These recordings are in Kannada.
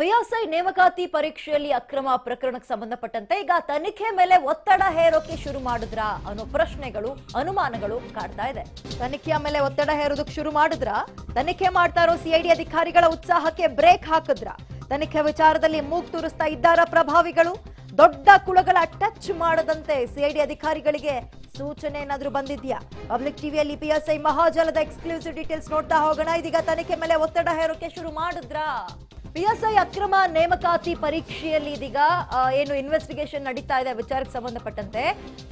ಪಿಎಸ್ಐ ನೇಮಕಾತಿ ಪರೀಕ್ಷೆಯಲ್ಲಿ ಅಕ್ರಮ ಪ್ರಕರಣಕ್ಕೆ ಸಂಬಂಧಪಟ್ಟಂತೆ ಈಗ ತನಿಖೆ ಮೇಲೆ ಒತ್ತಡ ಹೇರೋಕೆ ಶುರು ಮಾಡಿದ್ರ ಅನ್ನೋ ಪ್ರಶ್ನೆಗಳು ಅನುಮಾನಗಳು ಕಾಡ್ತಾ ಇದೆ ತನಿಖೆಯ ಮೇಲೆ ಒತ್ತಡ ಹೇರೋದಕ್ ಶುರು ಮಾಡಿದ್ರ ತನಿಖೆ ಮಾಡ್ತಾ ಇರೋ ಸಿಐಡಿ ಅಧಿಕಾರಿಗಳ ಉತ್ಸಾಹಕ್ಕೆ ಬ್ರೇಕ್ ಹಾಕಿದ್ರ ತನಿಖೆ ವಿಚಾರದಲ್ಲಿ ಮೂಗ್ ತೂರಿಸ್ತಾ ಇದ್ದಾರ ಪ್ರಭಾವಿಗಳು ದೊಡ್ಡ ಕುಳಗಳ ಟಚ್ ಮಾಡದಂತೆ ಸಿಐಡಿ ಅಧಿಕಾರಿಗಳಿಗೆ ಸೂಚನೆ ಏನಾದ್ರೂ ಬಂದಿದ್ಯಾ ಪಬ್ಲಿಕ್ ಟಿವಿಯಲ್ಲಿ ಪಿಎಸ್ಐ ಮಹಾಜಲದ ಎಕ್ಸ್ಕ್ಲೂಸಿವ್ ಡೀಟೇಲ್ಸ್ ನೋಡ್ತಾ ಹೋಗೋಣ ಇದೀಗ ತನಿಖೆ ಮೇಲೆ ಒತ್ತಡ ಹೇರೋಕೆ ಶುರು ಮಾಡಿದ್ರಾ ಪಿಎಸ್ಐ ಅಕ್ರಮ ನೇಮಕಾತಿ ಪರೀಕ್ಷೆಯಲ್ಲಿ ಇದೀಗ ಏನು ಇನ್ವೆಸ್ಟಿಗೇಷನ್ ನಡೀತಾ ಇದೆ ವಿಚಾರಕ್ಕೆ ಸಂಬಂಧಪಟ್ಟಂತೆ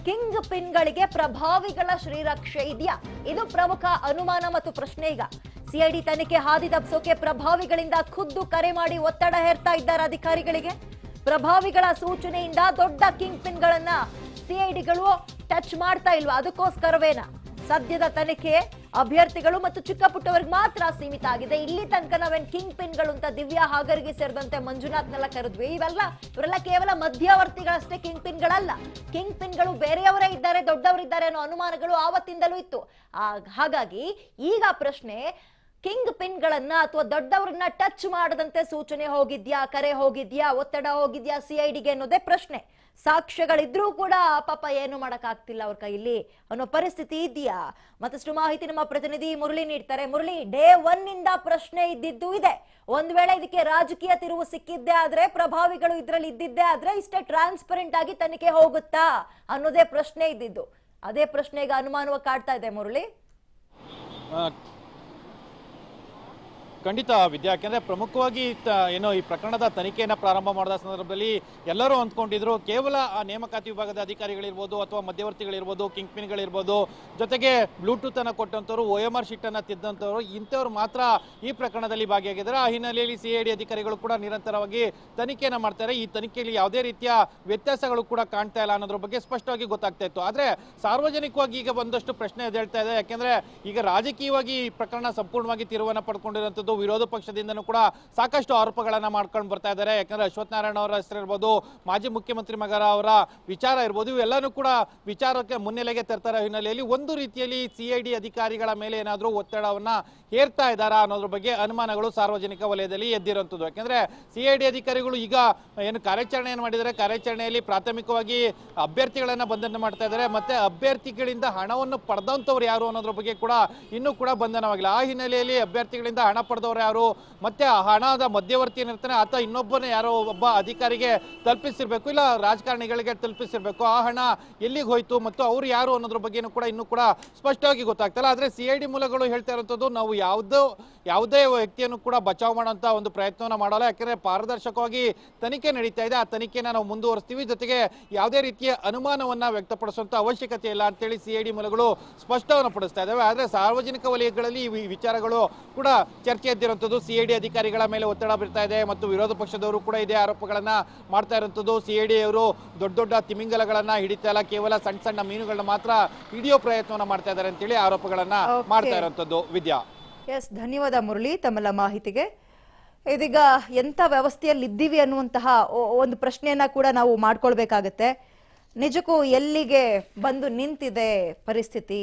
ಕಿಂಗ್ ಪಿನ್ಗಳಿಗೆ ಪ್ರಭಾವಿಗಳ ಶ್ರೀರಕ್ಷೆ ಇದೆಯಾ ಇದು ಪ್ರಮುಖ ಅನುಮಾನ ಮತ್ತು ಪ್ರಶ್ನೆ ಈಗ ಸಿಐಡಿ ತನಿಖೆ ಹಾದಿ ತಪ್ಪಿಸೋಕೆ ಪ್ರಭಾವಿಗಳಿಂದ ಖುದ್ದು ಕರೆ ಮಾಡಿ ಒತ್ತಡ ಹೇರ್ತಾ ಇದ್ದಾರೆ ಅಧಿಕಾರಿಗಳಿಗೆ ಪ್ರಭಾವಿಗಳ ಸೂಚನೆಯಿಂದ ದೊಡ್ಡ ಕಿಂಗ್ ಪಿನ್ಗಳನ್ನ ಸಿಐಡಿಗಳು ಟಚ್ ಮಾಡ್ತಾ ಇಲ್ವಾ ಅದಕ್ಕೋಸ್ಕರವೇನ ಸದ್ಯದ ತನಿಖೆ ಅಭ್ಯರ್ಥಿಗಳು ಮತ್ತು ಚಿಕ್ಕ ಪುಟ್ಟವರಿಗೆ ಮಾತ್ರ ಸೀಮಿತ ಆಗಿದೆ ಇಲ್ಲಿ ತನಕ ನಾವೇನ್ ಕಿಂಗ್ ಪಿನ್ಗಳು ಅಂತ ದಿವ್ಯಾ ಹಾಗರ್ಗೆ ಸೇರಿದಂತೆ ಮಂಜುನಾಥ್ನೆಲ್ಲ ಕರೆದ್ವಿ ಇವೆಲ್ಲ ಇವರೆಲ್ಲ ಕೇವಲ ಮಧ್ಯವರ್ತಿಗಳಷ್ಟೇ ಕಿಂಗ್ ಪಿನ್ಗಳಲ್ಲ ಕಿಂಗ್ ಪಿನ್ಗಳು ಬೇರೆಯವರೇ ಇದ್ದಾರೆ ದೊಡ್ಡವರಿದ್ದಾರೆ ಅನ್ನೋ ಅನುಮಾನಗಳು ಆವತ್ತಿಂದಲೂ ಇತ್ತು ಹಾಗಾಗಿ ಈಗ ಪ್ರಶ್ನೆ ಕಿಂಗ್ ಗಳನ್ನ ಅಥವಾ ದೊಡ್ಡವ್ರನ್ನ ಟಚ್ ಮಾಡದಂತೆ ಸೂಚನೆ ಹೋಗಿದ್ಯಾ ಕರೆ ಹೋಗಿದ್ಯಾ ಒತ್ತಡ ಹೋಗಿದ್ಯಾ ಡಿಗೆ ಅನ್ನೋದೇ ಪ್ರಶ್ನೆ ಸಾಕ್ಷ್ಯಗಳಿದ್ರೂ ಕೂಡ ಪಾಪ ಏನು ಮಾಡೋಕ್ಕಾಗ್ತಿಲ್ಲ ಅವ್ರ ಕೈಯಲ್ಲಿ ಅನ್ನೋ ಪರಿಸ್ಥಿತಿ ಇದೆಯಾ ಮತ್ತಷ್ಟು ಮಾಹಿತಿ ನಮ್ಮ ಪ್ರತಿನಿಧಿ ಮುರಳಿ ನೀಡ್ತಾರೆ ಮುರಳಿ ಡೇ ಒನ್ ಇಂದ ಪ್ರಶ್ನೆ ಇದ್ದಿದ್ದು ಇದೆ ಒಂದ್ ವೇಳೆ ಇದಕ್ಕೆ ರಾಜಕೀಯ ತಿರುವು ಸಿಕ್ಕಿದ್ದೇ ಆದ್ರೆ ಪ್ರಭಾವಿಗಳು ಇದ್ರಲ್ಲಿ ಇದ್ದಿದ್ದೇ ಆದ್ರೆ ಇಷ್ಟೇ ಟ್ರಾನ್ಸ್ಪರೆಂಟ್ ಆಗಿ ತನಿಖೆ ಹೋಗುತ್ತಾ ಅನ್ನೋದೇ ಪ್ರಶ್ನೆ ಇದ್ದಿದ್ದು ಅದೇ ಪ್ರಶ್ನೆ ಈಗ ಅನುಮಾನವಾಗಿ ಕಾಡ್ತಾ ಇದೆ ಮುರಳಿ ಖಂಡಿತ ವಿದ್ಯಾ ಯಾಕೆಂದ್ರೆ ಪ್ರಮುಖವಾಗಿ ಏನು ಈ ಪ್ರಕರಣದ ತನಿಖೆಯನ್ನು ಪ್ರಾರಂಭ ಮಾಡಿದ ಸಂದರ್ಭದಲ್ಲಿ ಎಲ್ಲರೂ ಅಂದ್ಕೊಂಡಿದ್ರು ಕೇವಲ ಆ ನೇಮಕಾತಿ ವಿಭಾಗದ ಅಧಿಕಾರಿಗಳಿರ್ಬೋದು ಅಥವಾ ಮಧ್ಯವರ್ತಿಗಳಿರ್ಬೋದು ಕಿಂಗ್ಪಿನ್ಗಳಿರ್ಬೋದು ಜೊತೆಗೆ ಬ್ಲೂಟೂತನ್ನು ಕೊಟ್ಟಂಥವ್ರು ಓ ಎಂ ಆರ್ ಶೀಟನ್ನು ತಿದ್ದಂಥವ್ರು ಇಂಥವ್ರು ಮಾತ್ರ ಈ ಪ್ರಕರಣದಲ್ಲಿ ಭಾಗಿಯಾಗಿದ್ದಾರೆ ಆ ಹಿನ್ನೆಲೆಯಲ್ಲಿ ಸಿ ಐ ಡಿ ಅಧಿಕಾರಿಗಳು ಕೂಡ ನಿರಂತರವಾಗಿ ತನಿಖೆಯನ್ನು ಮಾಡ್ತಾರೆ ಈ ತನಿಖೆಯಲ್ಲಿ ಯಾವುದೇ ರೀತಿಯ ವ್ಯತ್ಯಾಸಗಳು ಕೂಡ ಕಾಣ್ತಾ ಇಲ್ಲ ಅನ್ನೋದ್ರ ಬಗ್ಗೆ ಸ್ಪಷ್ಟವಾಗಿ ಗೊತ್ತಾಗ್ತಾ ಇತ್ತು ಆದರೆ ಸಾರ್ವಜನಿಕವಾಗಿ ಈಗ ಒಂದಷ್ಟು ಪ್ರಶ್ನೆ ಎದ್ದೇಳ್ತಾ ಇದೆ ಯಾಕೆಂದರೆ ಈಗ ರಾಜಕೀಯವಾಗಿ ಈ ಪ್ರಕರಣ ಸಂಪೂರ್ಣವಾಗಿ ತಿರುವನ್ನು ಪಡ್ಕೊಂಡಿರುವಂಥದ್ದು ವಿರೋಧ ಪಕ್ಷದಿಂದನೂ ಕೂಡ ಸಾಕಷ್ಟು ಆರೋಪಗಳನ್ನು ಮಾಡ್ಕೊಂಡು ಬರ್ತಾ ಇದ್ದಾರೆ ಯಾಕಂದ್ರೆ ಅಶ್ವಥ್ ನಾರಾಯಣ ಅವರ ಇರ್ಬೋದು ಮಾಜಿ ಮುಖ್ಯಮಂತ್ರಿ ಮಗರ ಅವರ ವಿಚಾರ ಇರ್ಬೋದು ಇವೆಲ್ಲನೂ ಕೂಡ ವಿಚಾರಕ್ಕೆ ಮುನ್ನೆಲೆಗೆ ತರ್ತಾರೆ ಹಿನ್ನೆಲೆಯಲ್ಲಿ ಒಂದು ರೀತಿಯಲ್ಲಿ ಸಿಐಡಿ ಅಧಿಕಾರಿಗಳ ಮೇಲೆ ಏನಾದರೂ ಒತ್ತಡವನ್ನ ಹೇರ್ತಾ ಇದ್ದಾರ ಅನ್ನೋದ್ರ ಬಗ್ಗೆ ಅನುಮಾನಗಳು ಸಾರ್ವಜನಿಕ ವಲಯದಲ್ಲಿ ಎದ್ದಿರುವಂಥದ್ದು ಯಾಕಂದ್ರೆ ಸಿಐಡಿ ಅಧಿಕಾರಿಗಳು ಈಗ ಏನು ಕಾರ್ಯಾಚರಣೆ ಏನು ಮಾಡಿದರೆ ಕಾರ್ಯಾಚರಣೆಯಲ್ಲಿ ಪ್ರಾಥಮಿಕವಾಗಿ ಅಭ್ಯರ್ಥಿಗಳನ್ನು ಬಂಧನ ಮಾಡ್ತಾ ಇದ್ದಾರೆ ಮತ್ತೆ ಅಭ್ಯರ್ಥಿಗಳಿಂದ ಹಣವನ್ನು ಪಡೆದಂತವ್ರು ಯಾರು ಅನ್ನೋದ್ರ ಬಗ್ಗೆ ಕೂಡ ಇನ್ನೂ ಕೂಡ ಬಂಧನವಾಗಿಲ್ಲ ಆ ಹಿನ್ನೆಲೆಯಲ್ಲಿ ಅಭ್ಯರ್ಥಿಗಳಿಂದ ಹಣ ಪಡೆದ ಮಾಡಿದವರು ಯಾರು ಮತ್ತೆ ಹಣದ ಮಧ್ಯವರ್ತಿ ಏನಿರ್ತಾನೆ ಆತ ಇನ್ನೊಬ್ಬನ ಯಾರೋ ಒಬ್ಬ ಅಧಿಕಾರಿಗೆ ತಲುಪಿಸಿರ್ಬೇಕು ಇಲ್ಲ ರಾಜಕಾರಣಿಗಳಿಗೆ ತಲುಪಿಸಿರ್ಬೇಕು ಆ ಹಣ ಎಲ್ಲಿಗೆ ಹೋಯ್ತು ಮತ್ತು ಅವ್ರು ಯಾರು ಅನ್ನೋದ್ರ ಬಗ್ಗೆನೂ ಕೂಡ ಇನ್ನು ಕೂಡ ಸ್ಪಷ್ಟವಾಗಿ ಗೊತ್ತಾಗ್ತಲ್ಲ ಆದ್ರೆ ಸಿಐಡಿ ಡಿ ಮೂಲಗಳು ಹೇಳ್ತಾ ಇರೋಂಥದ್ದು ನಾವು ಯಾವುದೋ ಯಾವುದೇ ವ್ಯಕ್ತಿಯನ್ನು ಕೂಡ ಬಚಾವ್ ಮಾಡುವಂತ ಒಂದು ಪ್ರಯತ್ನವನ್ನು ಮಾಡಲ್ಲ ಯಾಕಂದ್ರೆ ಪಾರದರ್ಶಕವಾಗಿ ತನಿಖೆ ನಡೀತಾ ಇದೆ ಆ ತನಿಖೆನ ನಾವು ಮುಂದುವರಿಸ್ತೀವಿ ಜೊತೆಗೆ ಯಾವುದೇ ರೀತಿಯ ಅನುಮಾನವನ್ನ ವ್ಯಕ್ತಪಡಿಸುವಂತ ಅವಶ್ಯಕತೆ ಇಲ್ಲ ಅಂತೇಳಿ ಹೇಳಿ ಐ ಡಿ ಮೂಲಗಳು ಸ್ಪಷ್ಟವನ್ನು ಪಡಿಸ್ತಾ ಇದಾವೆ ಆದ್ರೆ ಸಾರ್ವಜನಿಕ ವಲಯಗಳಲ್ಲಿ ಈ ವಿಚಾರಗಳು ಕೂಡ ಚರ್ಚೆ ಸಿಐಡಿ ಅಧಿಕಾರಿಗಳ ಮೇಲೆ ಒತ್ತಡ ಬೀರ್ತಾ ಇದೆ ಮತ್ತು ವಿರೋಧ ಪಕ್ಷದವರು ಕೂಡ ಇದೇ ಆರೋಪಗಳನ್ನು ಮಾಡ್ತಾ ಇರುವಂಥದ್ದು ಸಿಐಡಿ ಅವರು ದೊಡ್ಡ ದೊಡ್ಡ ತಿಮಿಂಗಲಗಳನ್ನು ಹಿಡಿತಾ ಇಲ್ಲ ಕೇವಲ ಸಣ್ಣ ಸಣ್ಣ ಮೀನುಗಳನ್ನ ಮಾತ್ರ ಹಿಡಿಯೋ ಪ್ರಯತ್ನವನ್ನ ಮಾಡ್ತಾ ಇದ್ದಾರೆ ಅಂತೇಳಿ ಆರೋಪಗಳನ್ನ ಮಾಡ್ತಾ ಇರುವಂಥದ್ದು ವಿದ್ಯಾ ಎಸ್ ಧನ್ಯವಾದ ಮುರಳಿ ತಮ್ಮೆಲ್ಲ ಮಾಹಿತಿಗೆ ಇದೀಗ ಎಂತ ವ್ಯವಸ್ಥೆಯಲ್ಲಿ ಇದ್ದೀವಿ ಅನ್ನುವಂತಹ ಒಂದು ಪ್ರಶ್ನೆಯನ್ನ ಕೂಡ ನಾವು ಮಾಡ್ಕೊಳ್ಬೇಕಾಗತ್ತೆ ನಿಜಕ್ಕೂ ಎಲ್ಲಿಗೆ ಬಂದು ನಿಂತಿದೆ ಪರಿಸ್ಥಿತಿ